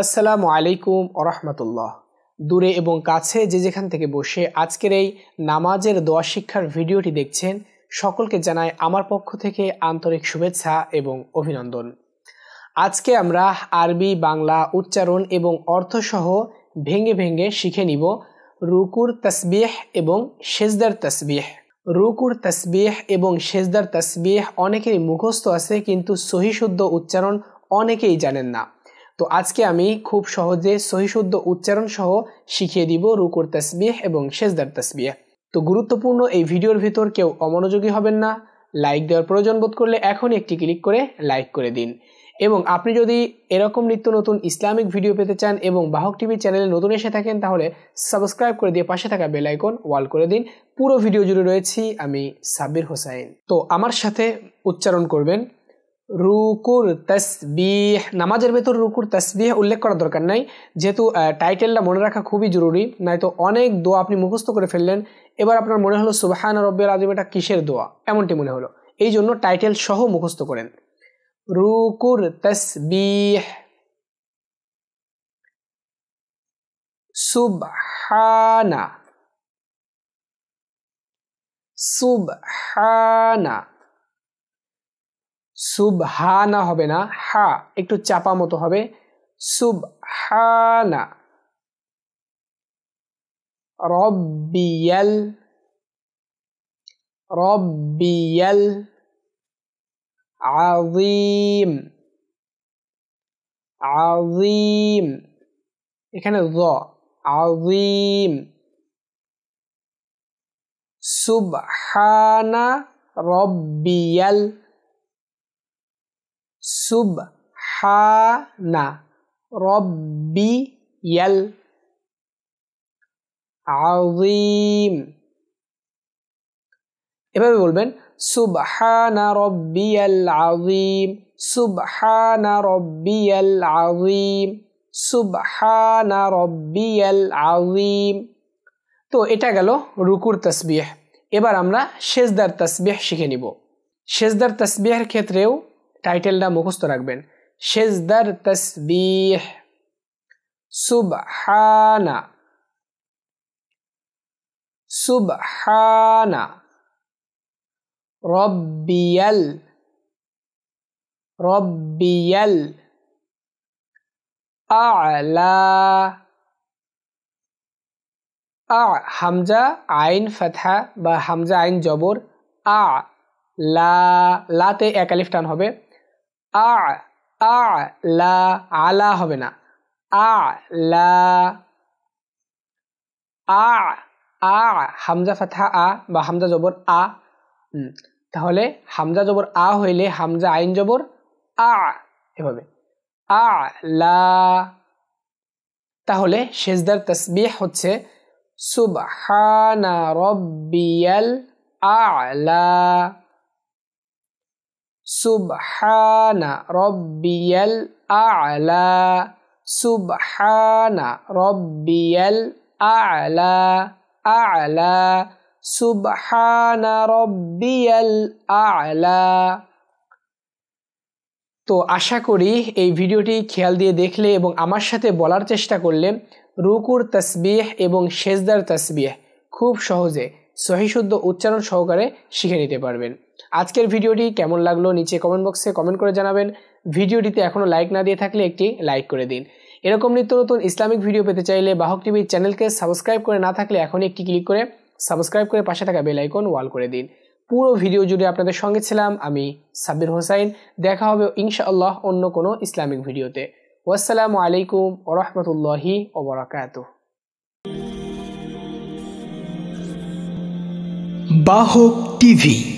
আসসালামু আলাইকুম ওরহমতুল্লাহ দূরে এবং কাছে যে যেখান থেকে বসে আজকের এই নামাজের দোয়া শিক্ষার ভিডিওটি দেখছেন সকলকে জানাই আমার পক্ষ থেকে আন্তরিক শুভেচ্ছা এবং অভিনন্দন আজকে আমরা আরবি বাংলা উচ্চারণ এবং অর্থসহ ভেঙে ভেঙে শিখে নিব রুকুর তসবিহ এবং সেজদার তসবিহ রুকুর তসবিহ এবং সেজদার তসবিহ অনেকেরই মুখস্থ আছে কিন্তু সহিশুদ্ধ উচ্চারণ অনেকেই জানেন না তো আজকে আমি খুব সহজে সহিশুদ্ধ উচ্চারণ সহ শিখিয়ে দিব রুকুর তাসবিহ এবং সেজদার তাসবিহ তো গুরুত্বপূর্ণ এই ভিডিওর ভিতর কেউ অমনোযোগী হবেন না লাইক দেওয়ার প্রয়োজন বোধ করলে এখনই একটি ক্লিক করে লাইক করে দিন এবং আপনি যদি এরকম নিত্য নতুন ইসলামিক ভিডিও পেতে চান এবং বাহক টিভি চ্যানেলে নতুন এসে থাকেন তাহলে সাবস্ক্রাইব করে দিয়ে পাশে থাকা বেল আইকন ওয়াল করে দিন পুরো ভিডিও জুড়ে রয়েছি আমি সাব্বির হোসাইন তো আমার সাথে উচ্চারণ করবেন রুকুর তসবিহ নামাজের ভেতর রুকুর তসবিহ উল্লেখ করার দরকার নাই যেহেতু টাইটেলটা মনে রাখা খুবই জরুরি নয়তো অনেক দোয়া আপনি মুখস্থ করে ফেললেন এবার আপনার মনে হলো সুবাহান রব্বের আজম এটা কিসের দোয়া এমনটি মনে হলো এই জন্য টাইটেল সহ মুখস্থ করেন রুকুর তসবিহ সুবহানা সুবহানা সুবহানা হবে না হা একটু চাপা মতো হবে সুবহানা রব্বিয়াল রব্বিয়াল আযীম আযীম এখানে র আযীম সুবহানা রব্বিয়াল সুবহানা রব্বিয়াল আযীম এভাবে বলবেন সুবহানা রব্বিয়াল আযীম সুবহানা রব্বিয়াল আযীম সুবহানা রব্বিয়াল আযীম তো এটা গেল রুকুর তসবিহ এবার আমরা সেজদার তসবিহ শিখে নিব সেজদার তসবিহের ক্ষেত্রেও টাইটেলটা মুখস্থ রাখবেন সেজদার তসবিহ সুবহানা সুবহানা রব্বিয়াল রব্বিয়াল আলা আ হামজা আইন ফাথা বা হামজা আইন জবর আ লা লাতে একালিফ টান হবে আ লা আলা হবে না আ লা আ হামজা ফাথা আ বা হামজা জবর আ তাহলে হামজা জবর আ হইলে হামজা আইন জবর আ এভাবে আ লা তাহলে সেজদার তসবিহ হচ্ছে সুবাহ রব্বিয়াল আলা সুবহানা রব্বিয়াল আলা সুবহানা রব্বিয়াল আলা আলা সুবহানা রব্বিয়াল আলা তো আশা করি এই ভিডিওটি খেয়াল দিয়ে দেখলে এবং আমার সাথে বলার চেষ্টা করলে রুকুর তসবিহ এবং সেজদার তসবিহ খুব সহজে সহিশুদ্ধ উচ্চারণ সহকারে শিখে নিতে পারবেন আজকের ভিডিওটি কেমন লাগলো নিচে কমেন্ট বক্সে কমেন্ট করে জানাবেন ভিডিওটিতে এখনও লাইক না দিয়ে থাকলে একটি লাইক করে দিন এরকম নিত্য নতুন ইসলামিক ভিডিও পেতে চাইলে বাহক টিভির চ্যানেলকে সাবস্ক্রাইব করে না থাকলে এখনই একটি ক্লিক করে সাবস্ক্রাইব করে পাশে থাকা বেল আইকন ওয়াল করে দিন পুরো ভিডিও জুড়ে আপনাদের সঙ্গে ছিলাম আমি সাব্বির হোসাইন দেখা হবে ইনশাআল্লাহ অন্য কোনো ইসলামিক ভিডিওতে ওয়াসালামু আলাইকুম ওরহমতুল্লাহি ওবরাকাত বাহক টিভি